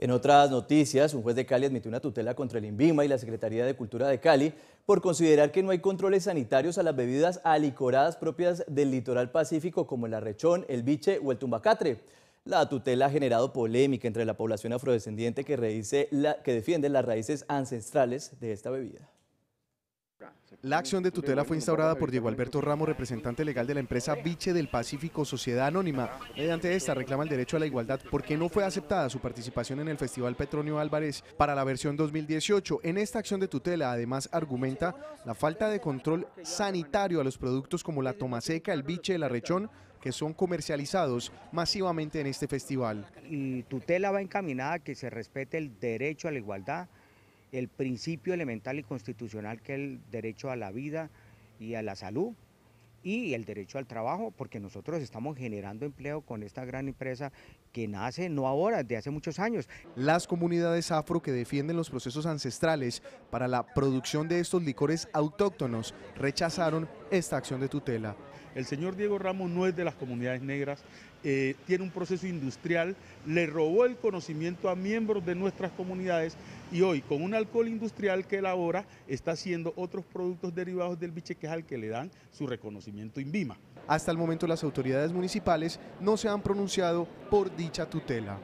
En otras noticias, un juez de Cali admitió una tutela contra el INVIMA y la Secretaría de Cultura de Cali por considerar que no hay controles sanitarios a las bebidas alicoradas propias del litoral pacífico como el arrechón, el biche o el tumbacatre. La tutela ha generado polémica entre la población afrodescendiente que, que defiende las raíces ancestrales de esta bebida. La acción de tutela fue instaurada por Diego Alberto Ramos, representante legal de la empresa Viche del Pacífico Sociedad Anónima. Mediante esta reclama el derecho a la igualdad porque no fue aceptada su participación en el Festival Petronio Álvarez para la versión 2018. En esta acción de tutela además argumenta la falta de control sanitario a los productos como la tomaseca, el biche, el arrechón, que son comercializados masivamente en este festival. Y tutela va encaminada a que se respete el derecho a la igualdad el principio elemental y constitucional que es el derecho a la vida y a la salud y el derecho al trabajo, porque nosotros estamos generando empleo con esta gran empresa que nace no ahora, de hace muchos años. Las comunidades afro que defienden los procesos ancestrales para la producción de estos licores autóctonos rechazaron esta acción de tutela. El señor Diego Ramos no es de las comunidades negras, eh, tiene un proceso industrial, le robó el conocimiento a miembros de nuestras comunidades y hoy con un alcohol industrial que elabora está haciendo otros productos derivados del bichequejal que le dan su reconocimiento INVIMA. Hasta el momento las autoridades municipales no se han pronunciado por dicha tutela.